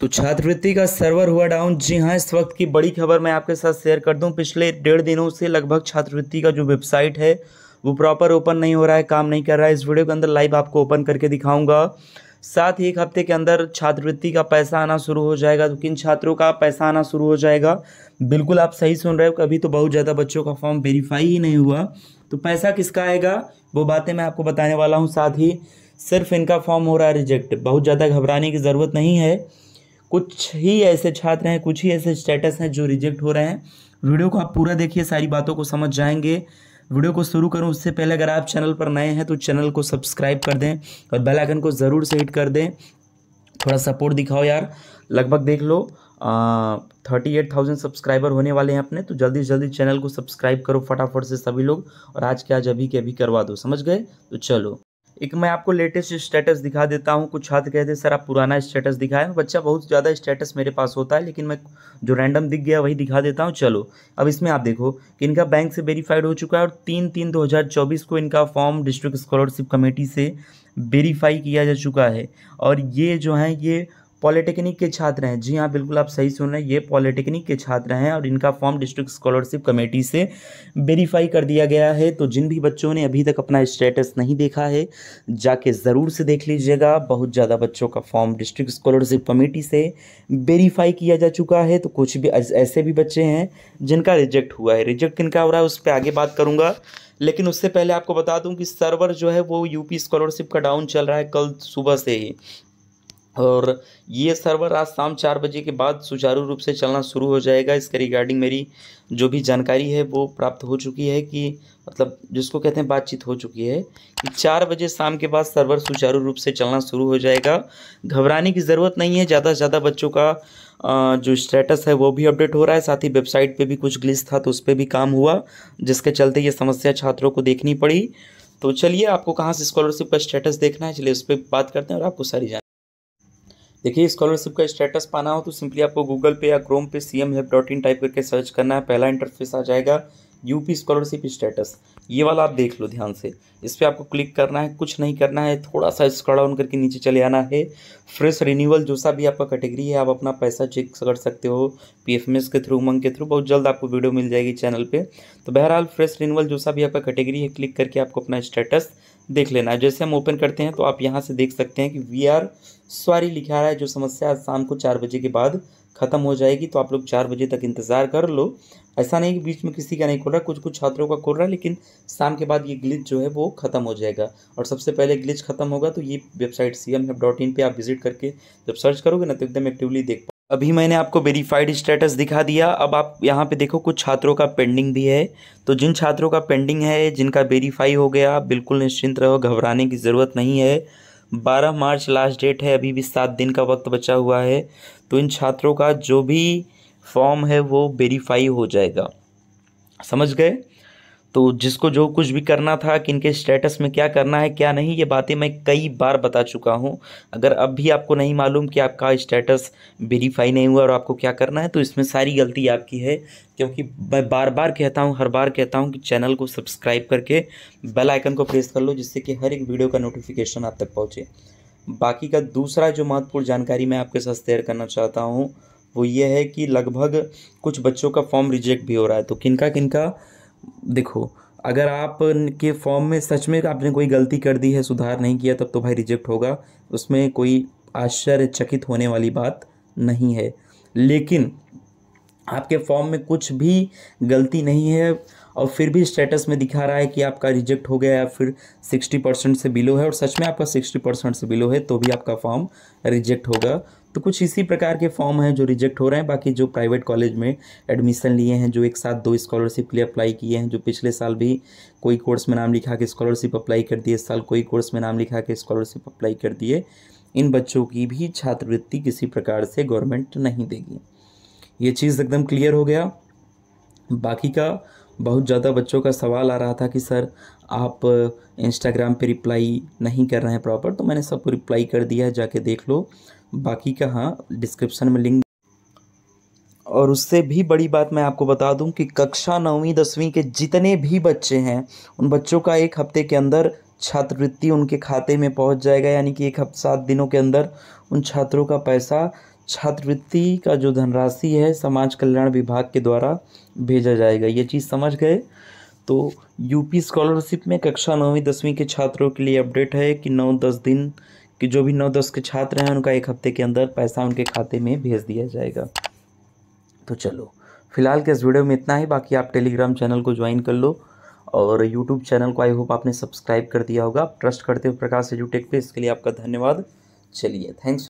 तो छात्रवृत्ति का सर्वर हुआ डाउन जी हाँ इस वक्त की बड़ी खबर मैं आपके साथ शेयर कर दूं पिछले डेढ़ दिनों से लगभग छात्रवृत्ति का जो वेबसाइट है वो प्रॉपर ओपन नहीं हो रहा है काम नहीं कर रहा है इस वीडियो के अंदर लाइव आपको ओपन करके दिखाऊंगा साथ ही एक हफ्ते के अंदर छात्रवृत्ति का पैसा आना शुरू हो जाएगा तो किन छात्रों का पैसा आना शुरू हो जाएगा बिल्कुल आप सही सुन रहे हो कभी तो बहुत ज़्यादा बच्चों का फॉर्म वेरीफाई ही नहीं हुआ तो पैसा किसका आएगा वो बातें मैं आपको बताने वाला हूँ साथ ही सिर्फ इनका फॉर्म हो रहा है रिजेक्ट बहुत ज़्यादा घबराने की ज़रूरत नहीं है कुछ ही ऐसे छात्र हैं कुछ ही ऐसे स्टेटस हैं जो रिजेक्ट हो रहे हैं वीडियो को आप पूरा देखिए सारी बातों को समझ जाएंगे वीडियो को शुरू करूं उससे पहले अगर आप चैनल पर नए हैं तो चैनल को सब्सक्राइब कर दें और बेल आइकन को ज़रूर से हिट कर दें थोड़ा सपोर्ट दिखाओ यार लगभग देख लो थर्टी एट थाउजेंड सब्सक्राइबर होने वाले हैं अपने तो जल्दी से जल्दी चैनल को सब्सक्राइब करो फटाफट से सभी लोग और आज के आज अभी के अभी करवा दो समझ गए तो चलो एक मैं आपको लेटेस्ट स्टेटस दिखा देता हूँ कुछ छात्र कहते हैं सर आप पुराना स्टेटस दिखाएं बच्चा बहुत ज़्यादा स्टेटस मेरे पास होता है लेकिन मैं जो रैंडम दिख गया वही दिखा देता हूँ चलो अब इसमें आप देखो कि इनका बैंक से वेरीफाइड हो चुका है और तीन तीन दो हज़ार चौबीस को इनका फॉर्म डिस्ट्रिक्ट स्कॉलरशिप कमेटी से वेरीफाई किया जा चुका है और ये जो हैं ये पॉलिटेक्निक के छात्र हैं जी हाँ बिल्कुल आप सही सुन रहे हैं ये पॉलिटेक्निक के छात्र हैं और इनका फॉर्म डिस्ट्रिक्ट स्कॉलरशिप कमेटी से वेरीफाई कर दिया गया है तो जिन भी बच्चों ने अभी तक अपना स्टेटस नहीं देखा है जाके ज़रूर से देख लीजिएगा बहुत ज़्यादा बच्चों का फॉर्म डिस्ट्रिक्ट स्कॉलरशिप कमेटी से वेरीफाई किया जा चुका है तो कुछ भी ऐसे भी बच्चे हैं जिनका रिजेक्ट हुआ है रिजेक्ट किन का हो रहा है उस पर आगे बात करूँगा लेकिन उससे पहले आपको बता दूं कि सर्वर जो है वो यूपी स्कॉलरशिप का डाउन चल रहा है कल सुबह से ही और ये सर्वर आज शाम चार बजे के बाद सुचारू रूप से चलना शुरू हो जाएगा इसके रिगार्डिंग मेरी जो भी जानकारी है वो प्राप्त हो चुकी है कि मतलब जिसको कहते हैं बातचीत हो चुकी है कि चार बजे शाम के बाद सर्वर सुचारू रूप से चलना शुरू हो जाएगा घबराने की ज़रूरत नहीं है ज़्यादा से ज़्यादा बच्चों का जो स्टेटस है वो भी अपडेट हो रहा है साथ ही वेबसाइट पर भी कुछ ग्लिस था तो उस पर भी काम हुआ जिसके चलते ये समस्या छात्रों को देखनी पड़ी तो चलिए आपको कहाँ से स्कॉलरशिप का स्टेटस देखना है चलिए उस पर बात करते हैं और आपको सारी देखिए स्कॉलरशिप का स्टेटस पाना हो तो सिंपली आपको गूगल पे या क्रोम पे C M dot in type करके सर्च करना है पहला इंटरफेस आ जाएगा यूपी स्कॉलरशिप स्टेटस ये वाला आप देख लो ध्यान से इस पर आपको क्लिक करना है कुछ नहीं करना है थोड़ा सा स्क्रॉल डाउन करके नीचे चले आना है फ्रेश रिन्यूअल जो सा भी आपका कैटेगरी है आप अपना पैसा चेक कर सकते हो पी के थ्रू उमंग के थ्रू बहुत जल्द आपको वीडियो मिल जाएगी चैनल पर तो बहरहाल फ्रेश रिन्यूअल जो सा भी आपका कैटेगरी है क्लिक करके आपको अपना स्टेटस देख लेना है जैसे हम ओपन करते हैं तो आप यहाँ से देख सकते हैं कि वी आर सॉरी लिखा रहा है जो समस्या आज शाम को चार बजे के बाद ख़त्म हो जाएगी तो आप लोग चार बजे तक इंतज़ार कर लो ऐसा नहीं कि बीच में किसी का नहीं खोल रहा कुछ कुछ छात्रों का खोल रहा है लेकिन शाम के बाद ये ग्लिच जो है वो ख़त्म हो जाएगा और सबसे पहले ग्लिच खत्म होगा तो ये website C M dot in पर आप विजिट करके जब सर्च करोगे ना तो एकदम एक्टिवली देख अभी मैंने आपको वेरीफाइड स्टेटस दिखा दिया अब आप यहाँ पे देखो कुछ छात्रों का पेंडिंग भी है तो जिन छात्रों का पेंडिंग है जिनका वेरीफाई हो गया बिल्कुल निश्चिंत रहो घबराने की ज़रूरत नहीं है 12 मार्च लास्ट डेट है अभी भी सात दिन का वक्त बचा हुआ है तो इन छात्रों का जो भी फॉर्म है वो वेरीफाई हो जाएगा समझ गए तो जिसको जो कुछ भी करना था कि इनके स्टेटस में क्या करना है क्या नहीं ये बातें मैं कई बार बता चुका हूँ अगर अब भी आपको नहीं मालूम कि आपका स्टेटस वेरीफाई नहीं हुआ और आपको क्या करना है तो इसमें सारी गलती आपकी है क्योंकि मैं बार बार कहता हूँ हर बार कहता हूँ कि चैनल को सब्सक्राइब करके बेल आइकन को प्रेस कर लो जिससे कि हर एक वीडियो का नोटिफिकेशन आप तक पहुँचे बाकी का दूसरा जो महत्वपूर्ण जानकारी मैं आपके साथ शेयर करना चाहता हूँ वो ये है कि लगभग कुछ बच्चों का फॉर्म रिजेक्ट भी हो रहा है तो किनका किनका देखो अगर आप के फॉर्म में सच में आपने कोई गलती कर दी है सुधार नहीं किया तब तो भाई रिजेक्ट होगा उसमें कोई आश्चर्यचकित होने वाली बात नहीं है लेकिन आपके फॉर्म में कुछ भी गलती नहीं है और फिर भी स्टेटस में दिखा रहा है कि आपका रिजेक्ट हो गया या फिर सिक्सटी परसेंट से बिलो है और सच में आपका सिक्सटी परसेंट से बिलो है तो भी आपका फॉर्म रिजेक्ट होगा तो कुछ इसी प्रकार के फॉर्म हैं जो रिजेक्ट हो रहे हैं बाकी जो प्राइवेट कॉलेज में एडमिशन लिए हैं जो एक साथ दो स्कॉलरशिप के लिए अप्लाई किए हैं जो पिछले साल भी कोई कोर्स में नाम लिखा के स्कॉलरशिप अप्लाई कर दिए इस साल कोई कोर्स में नाम लिखा के स्कॉलरशिप अप्लाई कर दिए इन बच्चों की भी छात्रवृत्ति किसी प्रकार से गवर्नमेंट नहीं देगी ये चीज़ एकदम क्लियर हो गया बाकी का बहुत ज़्यादा बच्चों का सवाल आ रहा था कि सर आप इंस्टाग्राम पे रिप्लाई नहीं कर रहे हैं प्रॉपर तो मैंने सबको रिप्लाई कर दिया है जाके देख लो बाकी का हाँ डिस्क्रिप्शन में लिंक और उससे भी बड़ी बात मैं आपको बता दूं कि कक्षा नौवीं दसवीं के जितने भी बच्चे हैं उन बच्चों का एक हफ्ते के अंदर छात्रवृत्ति उनके खाते में पहुंच जाएगा यानी कि एक सात दिनों के अंदर उन छात्रों का पैसा छात्रवृत्ति का जो धनराशि है समाज कल्याण विभाग के द्वारा भेजा जाएगा ये चीज़ समझ गए तो यूपी स्कॉलरशिप में कक्षा नौवीं दसवीं के छात्रों के लिए अपडेट है कि नौ दस दिन कि जो भी नौ दस के छात्र हैं उनका एक हफ्ते के अंदर पैसा उनके खाते में भेज दिया जाएगा तो चलो फिलहाल के इस वीडियो में इतना ही बाकी आप टेलीग्राम चैनल को ज्वाइन कर लो और यूट्यूब चैनल को आई होप आपने सब्सक्राइब कर दिया होगा आप ट्रस्ट करते हो प्रकाश एजुटेक पे इसके लिए आपका धन्यवाद चलिए थैंक्स